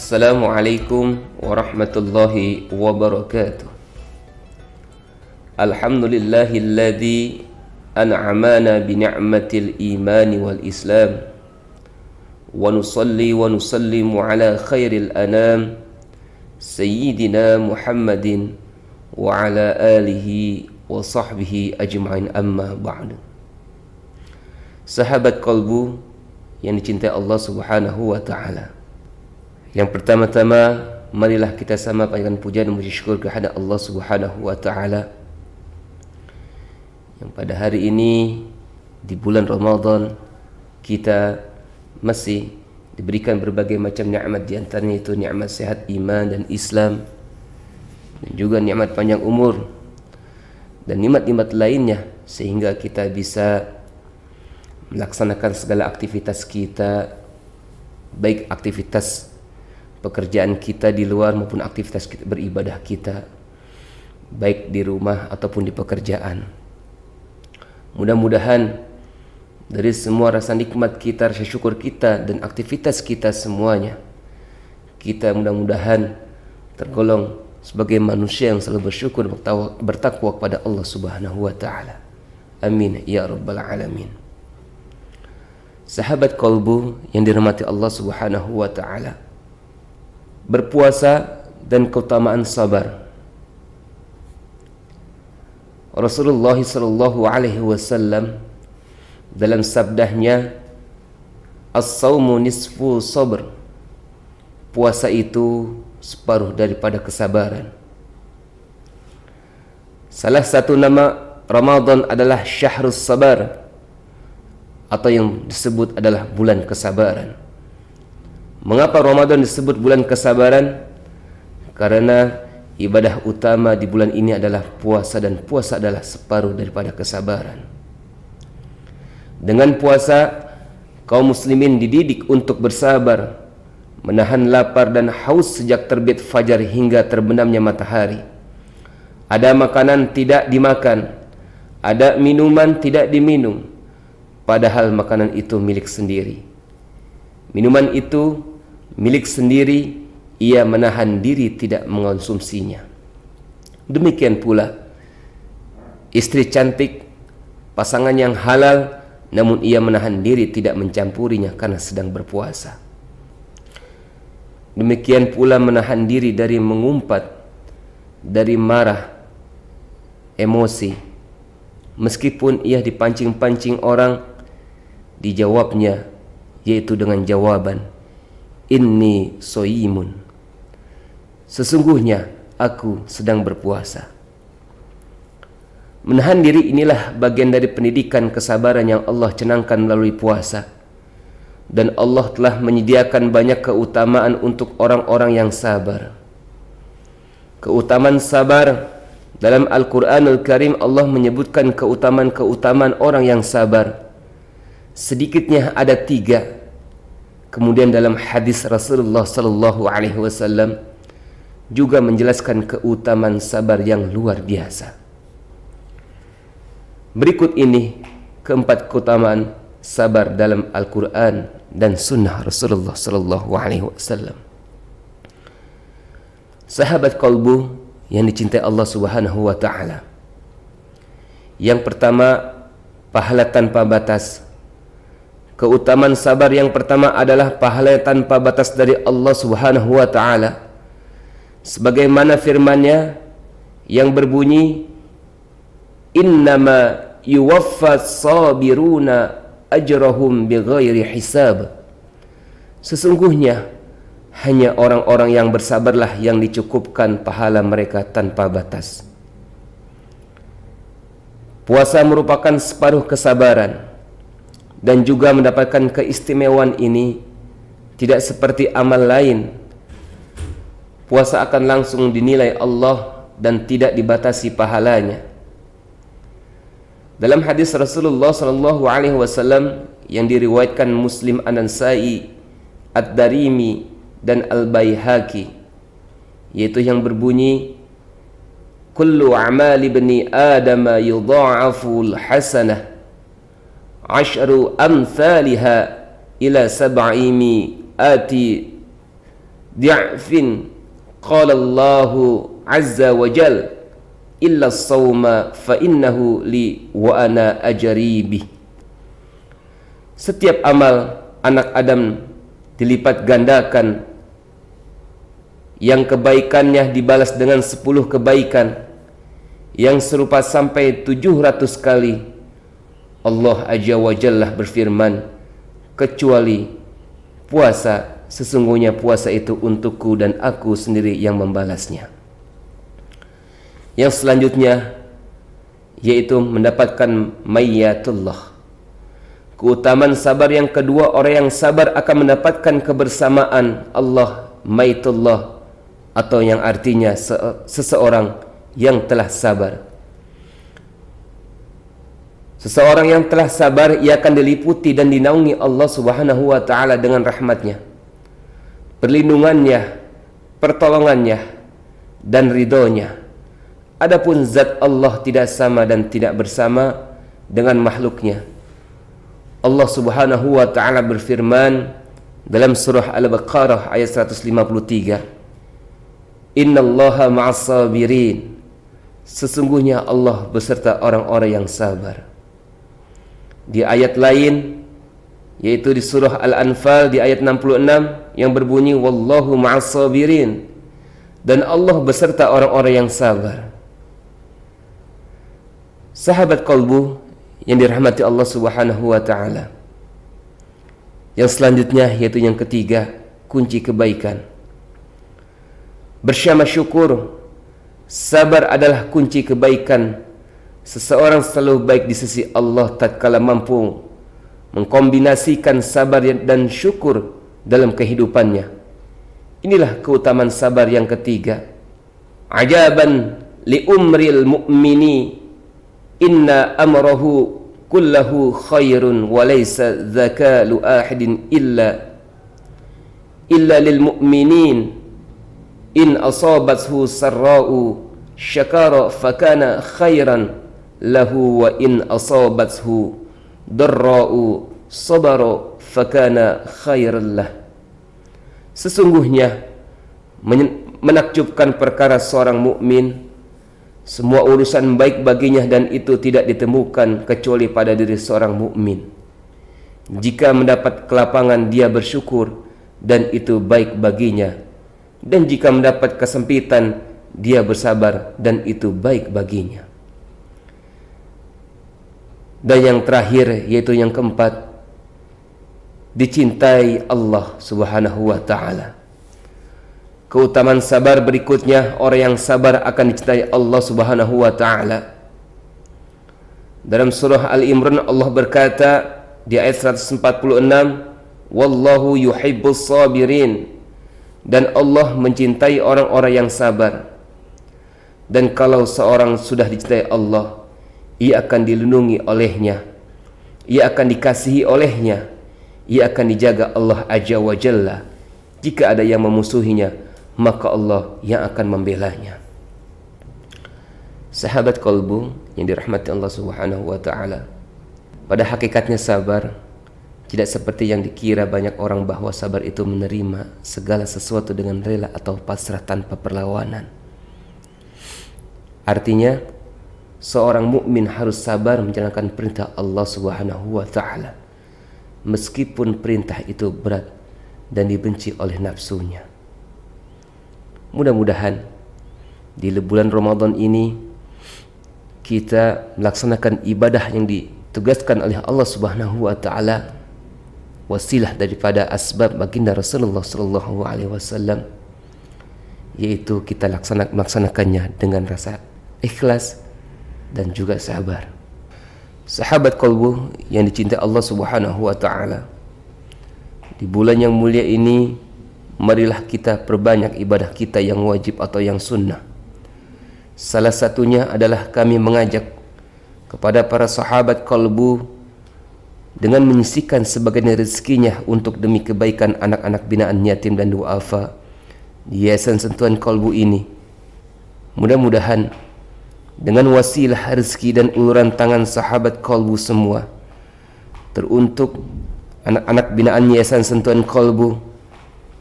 السلام عليكم ورحمة الله وبركاته الحمد لله الذي أنعمنا بنعمة الإيمان والإسلام ونصلي ونسلم على خير الأنام سيدنا محمد وعلى آله وصحبه أجمعين أما بعد Sahabat kolbu yang dicintai Allah Subhanahu wa Ta'ala. Yang pertama-tama marilah kita sama panjatkan puja dan puji syukur kepada Allah Subhanahu wa taala yang pada hari ini di bulan Ramadan kita masih diberikan berbagai macam nikmat di antaranya itu nikmat sehat iman dan Islam dan juga nikmat panjang umur dan nikmat-nikmat lainnya sehingga kita bisa melaksanakan segala aktivitas kita baik aktivitas pekerjaan kita di luar maupun aktivitas kita, beribadah kita baik di rumah ataupun di pekerjaan mudah-mudahan dari semua rasa nikmat kita, rasa syukur kita dan aktivitas kita semuanya kita mudah-mudahan tergolong sebagai manusia yang selalu bersyukur bertakwa kepada Allah Subhanahu wa taala. Amin ya rabbal alamin. Sahabat kolbu yang dirahmati Allah Subhanahu wa taala berpuasa dan keutamaan sabar. Rasulullah sallallahu alaihi wasallam dalam sabdahnya As-saumu nisfu sabr. Puasa itu separuh daripada kesabaran. Salah satu nama Ramadan adalah Syahrus Sabar atau yang disebut adalah bulan kesabaran. Mengapa Ramadan disebut bulan kesabaran? Karena ibadah utama di bulan ini adalah puasa dan puasa adalah separuh daripada kesabaran. Dengan puasa kaum muslimin dididik untuk bersabar, menahan lapar dan haus sejak terbit fajar hingga terbenamnya matahari. Ada makanan tidak dimakan, ada minuman tidak diminum, padahal makanan itu milik sendiri. Minuman itu milik sendiri ia menahan diri tidak mengonsumsinya demikian pula istri cantik pasangan yang halal namun ia menahan diri tidak mencampurinya karena sedang berpuasa demikian pula menahan diri dari mengumpat dari marah emosi meskipun ia dipancing-pancing orang dijawabnya yaitu dengan jawaban Inni soyimun. Sesungguhnya aku sedang berpuasa. Menahan diri inilah bagian dari pendidikan kesabaran yang Allah cenangkan melalui puasa. Dan Allah telah menyediakan banyak keutamaan untuk orang-orang yang sabar. Keutamaan sabar dalam Al-Quranul Karim Allah menyebutkan keutamaan-keutamaan orang yang sabar. Sedikitnya ada tiga Kemudian dalam hadis Rasulullah Sallallahu Alaihi Wasallam juga menjelaskan keutamaan sabar yang luar biasa. Berikut ini keempat keutamaan sabar dalam Al-Quran dan Sunnah Rasulullah Sallallahu Alaihi Wasallam. Sahabat kalbu yang dicintai Allah Subhanahu Wa Taala. Yang pertama, pahala tanpa batas Keutamaan sabar yang pertama adalah pahala tanpa batas dari Allah Subhanahu wa taala. Sebagaimana firman-Nya yang berbunyi Innama yuwaffas sabiruna ajrahum bighairi hisab. Sesungguhnya hanya orang-orang yang bersabarlah yang dicukupkan pahala mereka tanpa batas. Puasa merupakan separuh kesabaran dan juga mendapatkan keistimewaan ini tidak seperti amal lain puasa akan langsung dinilai Allah dan tidak dibatasi pahalanya dalam hadis Rasulullah Sallallahu Alaihi Wasallam yang diriwayatkan Muslim An Nasa'i, Ad Darimi dan Al Baihaqi yaitu yang berbunyi kullu amali bani adama yudha'afu al hasanah asharu amthaliha ila sab'i mi'ati di'fin qala Allahu azza wa jal illa sauma fa innahu li wa ana ajaribi setiap amal anak Adam dilipat gandakan yang kebaikannya dibalas dengan 10 kebaikan yang serupa sampai 700 kali Allah Aja wa Jalla berfirman, kecuali puasa, sesungguhnya puasa itu untukku dan aku sendiri yang membalasnya. Yang selanjutnya, yaitu mendapatkan mayyatullah. Keutamaan sabar yang kedua, orang yang sabar akan mendapatkan kebersamaan Allah maitullah atau yang artinya seseorang yang telah sabar Seseorang yang telah sabar ia akan diliputi dan dinaungi Allah Subhanahu wa taala dengan rahmatnya. Perlindungannya, pertolongannya dan ridhonya. Adapun zat Allah tidak sama dan tidak bersama dengan makhluknya. Allah Subhanahu wa taala berfirman dalam surah Al-Baqarah ayat 153. Inna Allaha maasabirin. Sesungguhnya Allah beserta orang-orang yang sabar. Di ayat lain yaitu di surah Al-Anfal di ayat 66 yang berbunyi wallahu ma'as sabirin dan Allah beserta orang-orang yang sabar. Sahabat kolbu yang dirahmati Allah Subhanahu wa taala. Yang selanjutnya yaitu yang ketiga, kunci kebaikan. Bersama syukur, sabar adalah kunci kebaikan Seseorang selalu baik di sisi Allah tatkala mampu mengkombinasikan sabar dan syukur dalam kehidupannya. Inilah keutamaan sabar yang ketiga. Ajaban li umril mu'mini inna amrahu kullahu khairun wa laysa zakalu ahadin illa illa lil mu'minin in asabathu sarra'u syakara fakana khairan lahu wa in asabathu darra'u sabara fakana khairan Sesungguhnya menakjubkan perkara seorang mukmin semua urusan baik baginya dan itu tidak ditemukan kecuali pada diri seorang mukmin. Jika mendapat kelapangan dia bersyukur dan itu baik baginya. Dan jika mendapat kesempitan dia bersabar dan itu baik baginya. Dan yang terakhir yaitu yang keempat dicintai Allah Subhanahu wa taala. Keutamaan sabar berikutnya orang yang sabar akan dicintai Allah Subhanahu wa taala. Dalam surah Al-Imran Allah berkata di ayat 146, "Wallahu yuhibbus sabirin." Dan Allah mencintai orang-orang yang sabar. Dan kalau seorang sudah dicintai Allah, ia akan dilindungi olehnya ia akan dikasihi olehnya ia akan dijaga Allah Azza wa Jalla jika ada yang memusuhinya maka Allah yang akan membelanya sahabat kolbu yang dirahmati Allah Subhanahu wa taala pada hakikatnya sabar tidak seperti yang dikira banyak orang bahwa sabar itu menerima segala sesuatu dengan rela atau pasrah tanpa perlawanan. Artinya, seorang mukmin harus sabar menjalankan perintah Allah Subhanahu wa taala meskipun perintah itu berat dan dibenci oleh nafsunya. Mudah-mudahan di bulan Ramadan ini kita melaksanakan ibadah yang ditugaskan oleh Allah Subhanahu wa taala wasilah daripada asbab baginda Rasulullah sallallahu alaihi wasallam yaitu kita laksanakan melaksanakannya dengan rasa ikhlas dan juga sabar. Sahabat kolbu yang dicintai Allah Subhanahu wa taala. Di bulan yang mulia ini marilah kita perbanyak ibadah kita yang wajib atau yang sunnah. Salah satunya adalah kami mengajak kepada para sahabat kolbu dengan menyisikan sebagian rezekinya untuk demi kebaikan anak-anak binaan yatim dan duafa di yayasan sentuhan kolbu ini. Mudah-mudahan dengan wasilah rezeki dan uluran tangan sahabat kolbu semua teruntuk anak-anak binaan yayasan sentuhan kolbu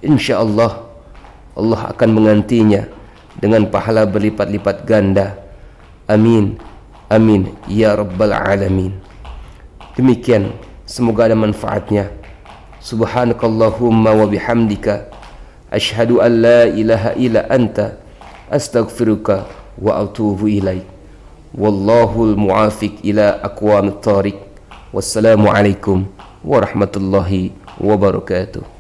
insya Allah Allah akan mengantinya dengan pahala berlipat-lipat ganda amin amin ya rabbal alamin demikian semoga ada manfaatnya subhanakallahumma wa bihamdika ashhadu an la ilaha illa anta astaghfiruka wa atubu ilaih wallahul muafiq ila aqwamit tariq wassalamu alaikum warahmatullahi wabarakatuh